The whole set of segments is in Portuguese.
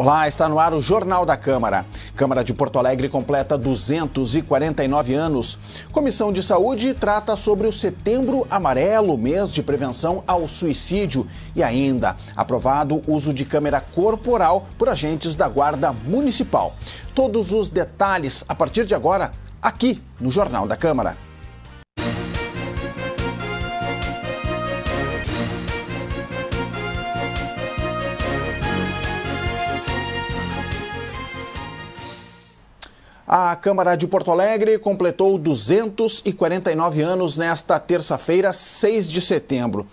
Olá, está no ar o Jornal da Câmara. Câmara de Porto Alegre completa 249 anos. Comissão de Saúde trata sobre o Setembro Amarelo, mês de prevenção ao suicídio. E ainda, aprovado o uso de câmera corporal por agentes da Guarda Municipal. Todos os detalhes a partir de agora, aqui no Jornal da Câmara. A Câmara de Porto Alegre completou 249 anos nesta terça-feira, 6 de setembro.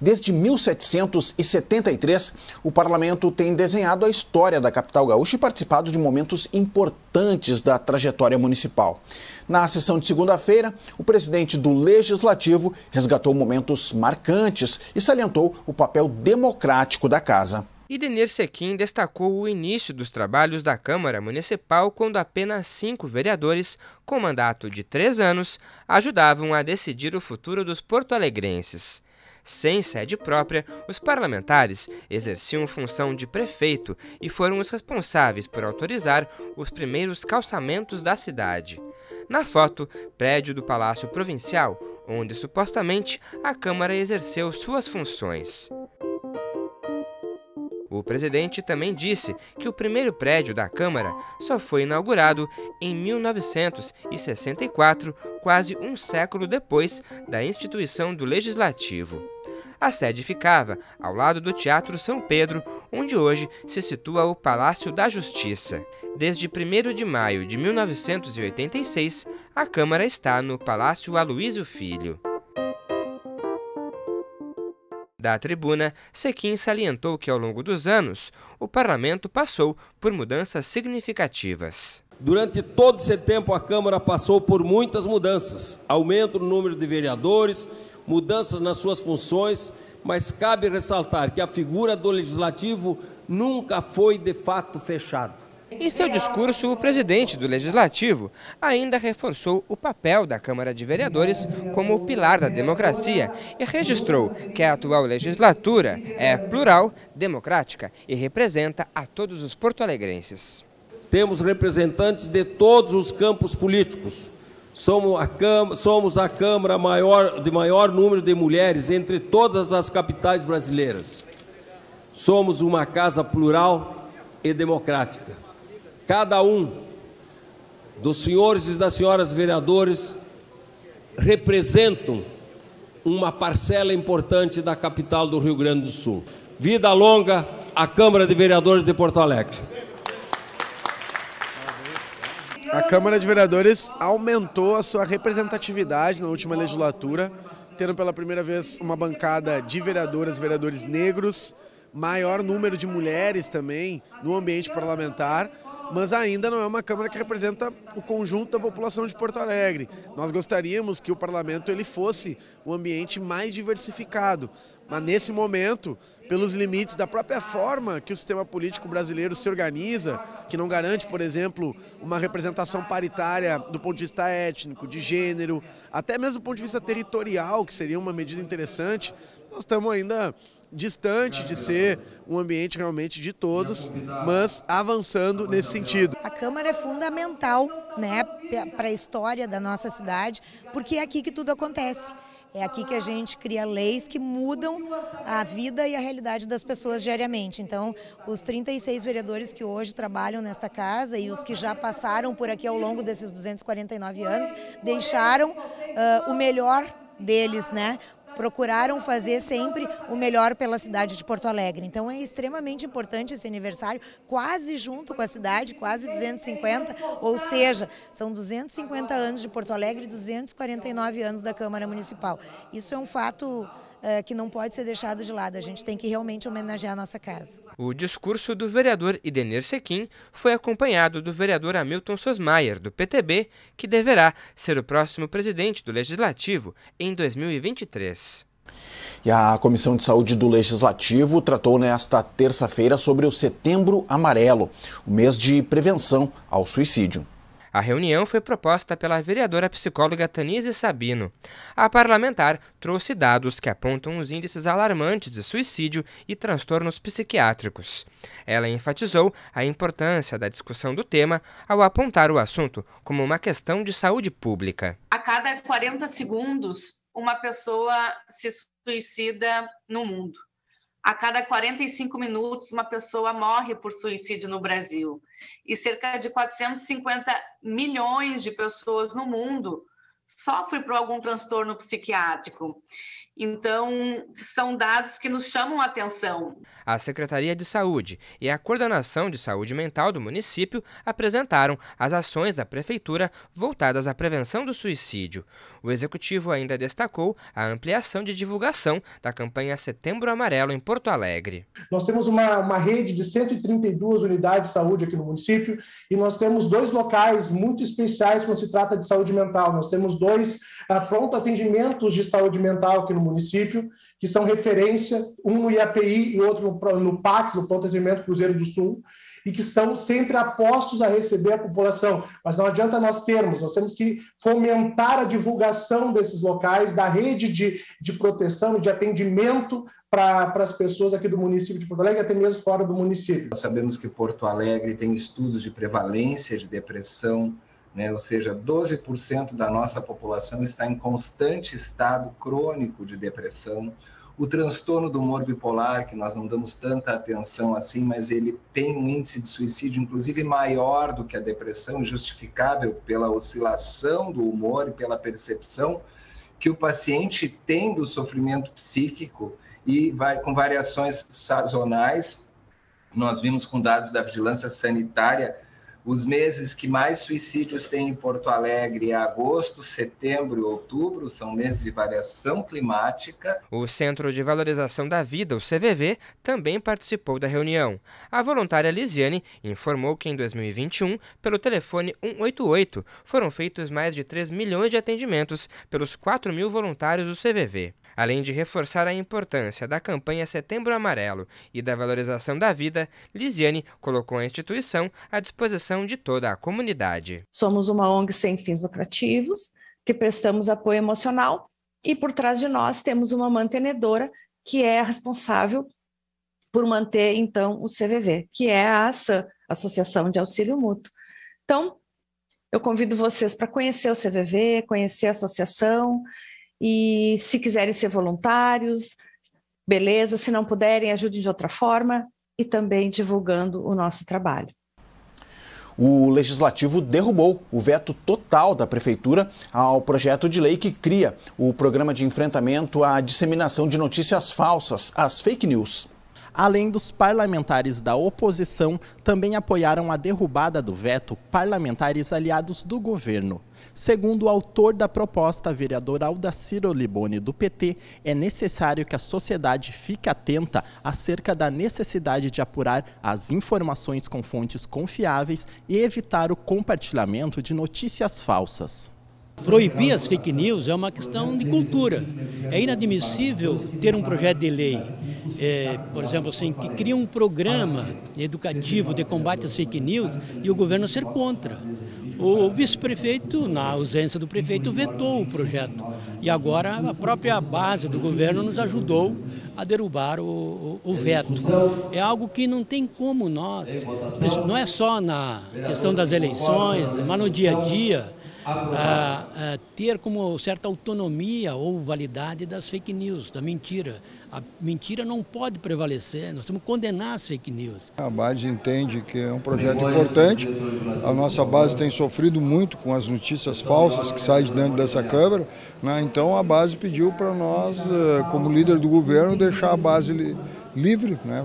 Desde 1773, o parlamento tem desenhado a história da capital gaúcha e participado de momentos importantes da trajetória municipal. Na sessão de segunda-feira, o presidente do Legislativo resgatou momentos marcantes e salientou o papel democrático da casa. E Denir Sequim destacou o início dos trabalhos da Câmara Municipal quando apenas cinco vereadores, com mandato de três anos, ajudavam a decidir o futuro dos porto-alegrenses. Sem sede própria, os parlamentares exerciam função de prefeito e foram os responsáveis por autorizar os primeiros calçamentos da cidade. Na foto, prédio do Palácio Provincial, onde supostamente a Câmara exerceu suas funções. O presidente também disse que o primeiro prédio da Câmara só foi inaugurado em 1964, quase um século depois da instituição do Legislativo. A sede ficava ao lado do Teatro São Pedro, onde hoje se situa o Palácio da Justiça. Desde 1 de maio de 1986, a Câmara está no Palácio Aloísio Filho. Da tribuna, Sequin salientou que ao longo dos anos, o parlamento passou por mudanças significativas. Durante todo esse tempo, a Câmara passou por muitas mudanças: aumento no número de vereadores, mudanças nas suas funções, mas cabe ressaltar que a figura do legislativo nunca foi de fato fechada. Em seu discurso, o presidente do Legislativo ainda reforçou o papel da Câmara de Vereadores como o pilar da democracia e registrou que a atual legislatura é plural, democrática e representa a todos os porto-alegrenses. Temos representantes de todos os campos políticos. Somos a, Câmara, somos a Câmara maior, de maior número de mulheres entre todas as capitais brasileiras. Somos uma casa plural e democrática cada um dos senhores e das senhoras vereadores representam uma parcela importante da capital do Rio Grande do Sul. Vida longa à Câmara de Vereadores de Porto Alegre. A Câmara de Vereadores aumentou a sua representatividade na última legislatura, tendo pela primeira vez uma bancada de vereadoras e vereadores negros, maior número de mulheres também no ambiente parlamentar mas ainda não é uma Câmara que representa o conjunto da população de Porto Alegre. Nós gostaríamos que o parlamento ele fosse um ambiente mais diversificado, mas nesse momento, pelos limites da própria forma que o sistema político brasileiro se organiza, que não garante, por exemplo, uma representação paritária do ponto de vista étnico, de gênero, até mesmo do ponto de vista territorial, que seria uma medida interessante, nós estamos ainda distante de ser um ambiente realmente de todos, mas avançando nesse sentido. A Câmara é fundamental né, para a história da nossa cidade, porque é aqui que tudo acontece. É aqui que a gente cria leis que mudam a vida e a realidade das pessoas diariamente. Então, os 36 vereadores que hoje trabalham nesta casa e os que já passaram por aqui ao longo desses 249 anos deixaram uh, o melhor deles, né, procuraram fazer sempre o melhor pela cidade de Porto Alegre. Então é extremamente importante esse aniversário, quase junto com a cidade, quase 250, ou seja, são 250 anos de Porto Alegre e 249 anos da Câmara Municipal. Isso é um fato é, que não pode ser deixado de lado. A gente tem que realmente homenagear a nossa casa. O discurso do vereador Idenir Sequim foi acompanhado do vereador Hamilton Sosmaier, do PTB, que deverá ser o próximo presidente do Legislativo em 2023. E a Comissão de Saúde do Legislativo tratou nesta terça-feira sobre o Setembro Amarelo, o mês de prevenção ao suicídio. A reunião foi proposta pela vereadora psicóloga Tanise Sabino. A parlamentar trouxe dados que apontam os índices alarmantes de suicídio e transtornos psiquiátricos. Ela enfatizou a importância da discussão do tema ao apontar o assunto como uma questão de saúde pública. A cada 40 segundos, uma pessoa se suicida no mundo a cada 45 minutos uma pessoa morre por suicídio no Brasil. E cerca de 450 milhões de pessoas no mundo sofrem por algum transtorno psiquiátrico. Então, são dados que nos chamam a atenção. A Secretaria de Saúde e a Coordenação de Saúde Mental do município apresentaram as ações da prefeitura voltadas à prevenção do suicídio. O executivo ainda destacou a ampliação de divulgação da campanha Setembro Amarelo em Porto Alegre. Nós temos uma, uma rede de 132 unidades de saúde aqui no município e nós temos dois locais muito especiais quando se trata de saúde mental. Nós temos dois pronto atendimentos de saúde mental aqui no município, que são referência, um no IAPI e outro no, no PAX, no Pronto Atendimento Cruzeiro do Sul, e que estão sempre apostos a receber a população. Mas não adianta nós termos, nós temos que fomentar a divulgação desses locais, da rede de, de proteção e de atendimento para as pessoas aqui do município de Porto Alegre, até mesmo fora do município. Nós sabemos que Porto Alegre tem estudos de prevalência de depressão né? ou seja, 12% da nossa população está em constante estado crônico de depressão. O transtorno do humor bipolar, que nós não damos tanta atenção assim, mas ele tem um índice de suicídio, inclusive, maior do que a depressão, justificável pela oscilação do humor e pela percepção que o paciente tem do sofrimento psíquico e vai com variações sazonais. Nós vimos com dados da vigilância sanitária os meses que mais suicídios tem em Porto Alegre é agosto, setembro e outubro, são meses de variação climática. O Centro de Valorização da Vida, o CVV, também participou da reunião. A voluntária Lisiane informou que em 2021, pelo telefone 188, foram feitos mais de 3 milhões de atendimentos pelos 4 mil voluntários do CVV. Além de reforçar a importância da campanha Setembro Amarelo e da valorização da vida, Lisiane colocou a instituição à disposição de toda a comunidade. Somos uma ONG sem fins lucrativos, que prestamos apoio emocional e por trás de nós temos uma mantenedora que é responsável por manter então o CVV, que é a ASA, Associação de Auxílio Mútuo. Então, eu convido vocês para conhecer o CVV, conhecer a associação e se quiserem ser voluntários, beleza. Se não puderem, ajudem de outra forma e também divulgando o nosso trabalho. O legislativo derrubou o veto total da prefeitura ao projeto de lei que cria o programa de enfrentamento à disseminação de notícias falsas, as fake news. Além dos parlamentares da oposição, também apoiaram a derrubada do veto parlamentares aliados do governo. Segundo o autor da proposta, vereador Aldaciro Liboni, do PT, é necessário que a sociedade fique atenta acerca da necessidade de apurar as informações com fontes confiáveis e evitar o compartilhamento de notícias falsas. Proibir as fake news é uma questão de cultura. É inadmissível ter um projeto de lei é, por exemplo, assim, que cria um programa educativo de combate às fake news e o governo ser contra. O vice-prefeito, na ausência do prefeito, vetou o projeto. E agora a própria base do governo nos ajudou a derrubar o, o, o veto. É algo que não tem como nós, não é só na questão das eleições, mas no dia a dia, a, a ter como certa autonomia ou validade das fake news, da mentira. A mentira não pode prevalecer, nós temos que condenar as fake news. A base entende que é um projeto importante, a nossa base tem sofrido muito com as notícias falsas que saem de dentro dessa Câmara, né? então a base pediu para nós, eh, como líder do governo, deixar a base livre né?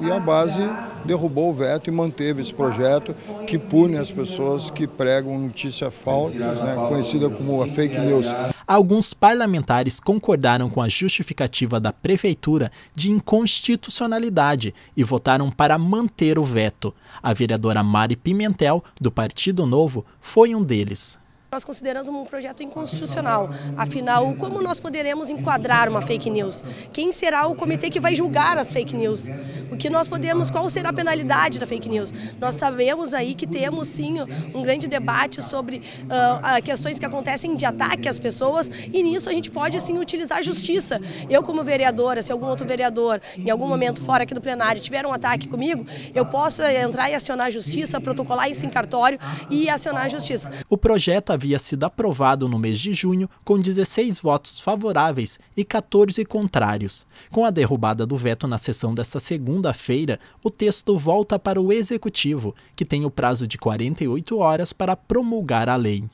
e a base derrubou o veto e manteve esse projeto que pune as pessoas que pregam notícia falsa, né, conhecida como a fake news. Alguns parlamentares concordaram com a justificativa da prefeitura de inconstitucionalidade e votaram para manter o veto. A vereadora Mari Pimentel, do Partido Novo, foi um deles. Nós consideramos um projeto inconstitucional. Afinal, como nós poderemos enquadrar uma fake news? Quem será o comitê que vai julgar as fake news? O que nós podemos, qual será a penalidade da fake news? Nós sabemos aí que temos sim um grande debate sobre uh, questões que acontecem de ataque às pessoas e nisso a gente pode sim utilizar a justiça. Eu como vereadora, se algum outro vereador em algum momento fora aqui do plenário tiver um ataque comigo, eu posso eh, entrar e acionar a justiça, protocolar isso em cartório e acionar a justiça. O projeto havia sido aprovado no mês de junho com 16 votos favoráveis e 14 contrários. Com a derrubada do veto na sessão desta segunda-feira, o texto volta para o Executivo, que tem o prazo de 48 horas para promulgar a lei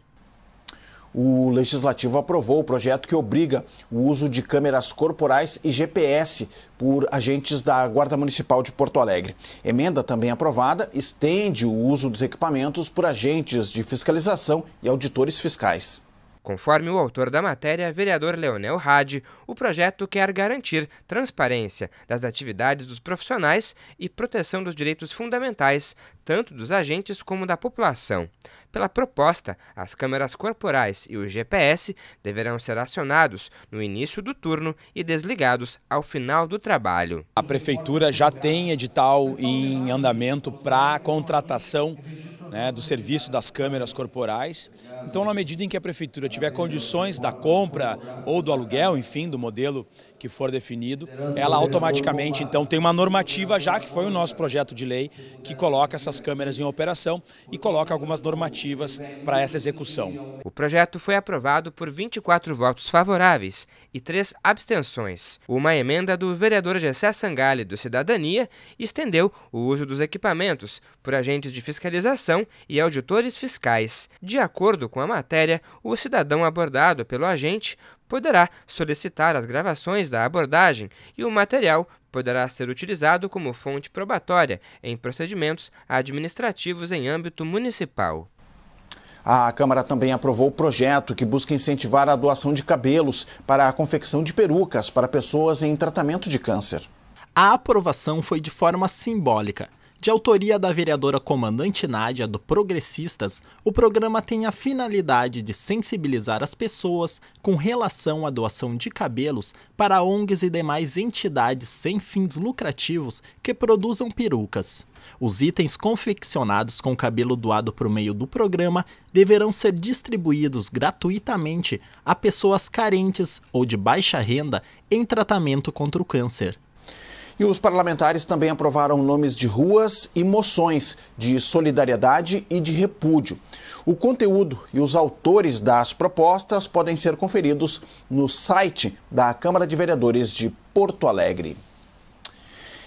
o legislativo aprovou o projeto que obriga o uso de câmeras corporais e GPS por agentes da Guarda Municipal de Porto Alegre. Emenda também aprovada estende o uso dos equipamentos por agentes de fiscalização e auditores fiscais. Conforme o autor da matéria, vereador Leonel Hadi, o projeto quer garantir transparência das atividades dos profissionais e proteção dos direitos fundamentais, tanto dos agentes como da população. Pela proposta, as câmeras corporais e o GPS deverão ser acionados no início do turno e desligados ao final do trabalho. A prefeitura já tem edital em andamento para contratação né, do serviço das câmeras corporais. Então, na medida em que a prefeitura tiver condições da compra ou do aluguel, enfim, do modelo que for definido, ela automaticamente então tem uma normativa já que foi o nosso projeto de lei que coloca essas câmeras em operação e coloca algumas normativas para essa execução. O projeto foi aprovado por 24 votos favoráveis e três abstenções. Uma emenda do vereador Gessé Sangale, do Cidadania estendeu o uso dos equipamentos por agentes de fiscalização e auditores fiscais. De acordo com a matéria, o cidadão abordado pelo agente poderá solicitar as gravações da abordagem e o material poderá ser utilizado como fonte probatória em procedimentos administrativos em âmbito municipal. A Câmara também aprovou o projeto que busca incentivar a doação de cabelos para a confecção de perucas para pessoas em tratamento de câncer. A aprovação foi de forma simbólica de autoria da vereadora comandante Nádia do Progressistas, o programa tem a finalidade de sensibilizar as pessoas com relação à doação de cabelos para ONGs e demais entidades sem fins lucrativos que produzam perucas. Os itens confeccionados com cabelo doado por meio do programa deverão ser distribuídos gratuitamente a pessoas carentes ou de baixa renda em tratamento contra o câncer. E os parlamentares também aprovaram nomes de ruas e moções de solidariedade e de repúdio. O conteúdo e os autores das propostas podem ser conferidos no site da Câmara de Vereadores de Porto Alegre.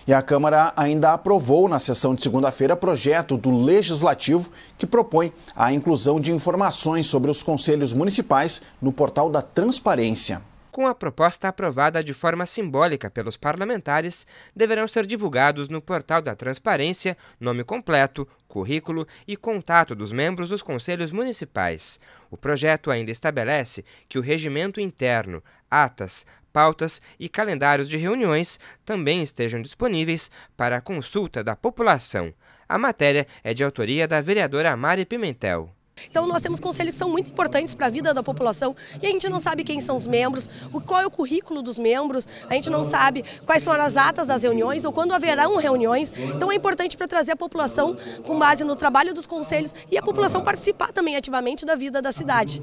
E a Câmara ainda aprovou na sessão de segunda-feira projeto do Legislativo que propõe a inclusão de informações sobre os conselhos municipais no portal da Transparência com a proposta aprovada de forma simbólica pelos parlamentares, deverão ser divulgados no portal da Transparência nome completo, currículo e contato dos membros dos conselhos municipais. O projeto ainda estabelece que o regimento interno, atas, pautas e calendários de reuniões também estejam disponíveis para consulta da população. A matéria é de autoria da vereadora Mari Pimentel. Então nós temos conselhos que são muito importantes para a vida da população e a gente não sabe quem são os membros, qual é o currículo dos membros, a gente não sabe quais são as atas das reuniões ou quando haverão reuniões. Então é importante para trazer a população com base no trabalho dos conselhos e a população participar também ativamente da vida da cidade.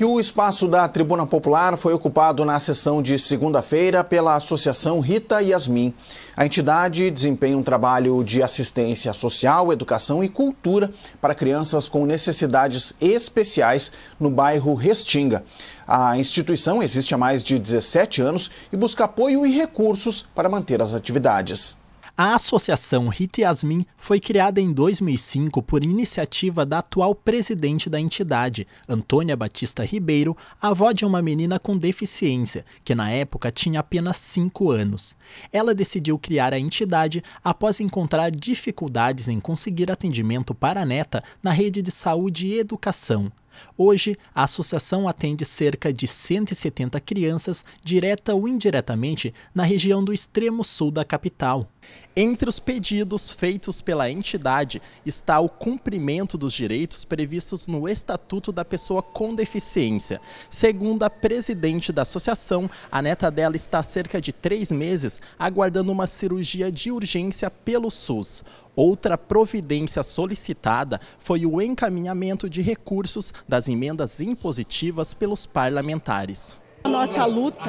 E o espaço da Tribuna Popular foi ocupado na sessão de segunda-feira pela Associação Rita Yasmin. A entidade desempenha um trabalho de assistência social, educação e cultura para crianças com necessidades especiais no bairro Restinga. A instituição existe há mais de 17 anos e busca apoio e recursos para manter as atividades. A Associação Rita Yasmin foi criada em 2005 por iniciativa da atual presidente da entidade, Antônia Batista Ribeiro, avó de uma menina com deficiência, que na época tinha apenas 5 anos. Ela decidiu criar a entidade após encontrar dificuldades em conseguir atendimento para a neta na rede de saúde e educação. Hoje, a associação atende cerca de 170 crianças, direta ou indiretamente, na região do extremo sul da capital. Entre os pedidos feitos pela entidade está o cumprimento dos direitos previstos no Estatuto da Pessoa com Deficiência. Segundo a presidente da associação, a neta dela está há cerca de três meses aguardando uma cirurgia de urgência pelo SUS. Outra providência solicitada foi o encaminhamento de recursos das emendas impositivas pelos parlamentares. A nossa luta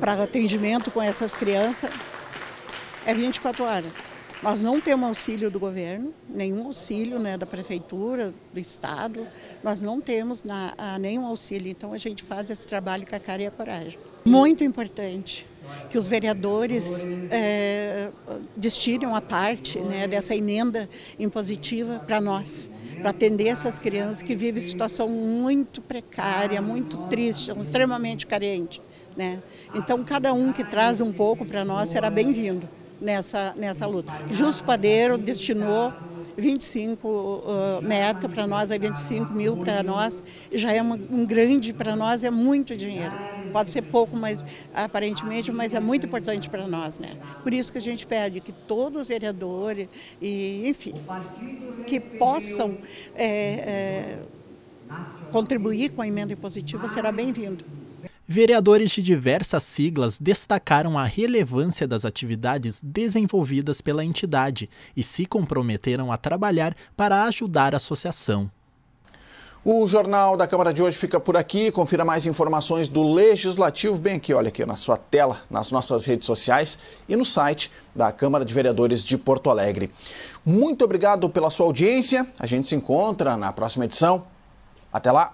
para atendimento com essas crianças é 24 horas. Nós não temos auxílio do governo, nenhum auxílio né, da prefeitura, do Estado, nós não temos na, nenhum auxílio. Então a gente faz esse trabalho com a cara e a coragem. Muito importante que os vereadores é, eh, destinam a parte né, dessa emenda impositiva para nós, para atender essas crianças que vivem situação muito precária, muito triste, extremamente carente. Né? Então cada um que traz um pouco para nós será bem-vindo nessa, nessa luta. Justo Padeiro destinou 25 uh, meta para nós, é 25 mil para nós, já é uma, um grande para nós, é muito dinheiro. Pode ser pouco, mas aparentemente, mas é muito importante para nós, né? Por isso que a gente pede que todos os vereadores e, enfim, que possam é, é, contribuir com a emenda impositiva será bem-vindo. Vereadores de diversas siglas destacaram a relevância das atividades desenvolvidas pela entidade e se comprometeram a trabalhar para ajudar a associação. O Jornal da Câmara de hoje fica por aqui. Confira mais informações do Legislativo bem aqui, olha aqui na sua tela, nas nossas redes sociais e no site da Câmara de Vereadores de Porto Alegre. Muito obrigado pela sua audiência. A gente se encontra na próxima edição. Até lá!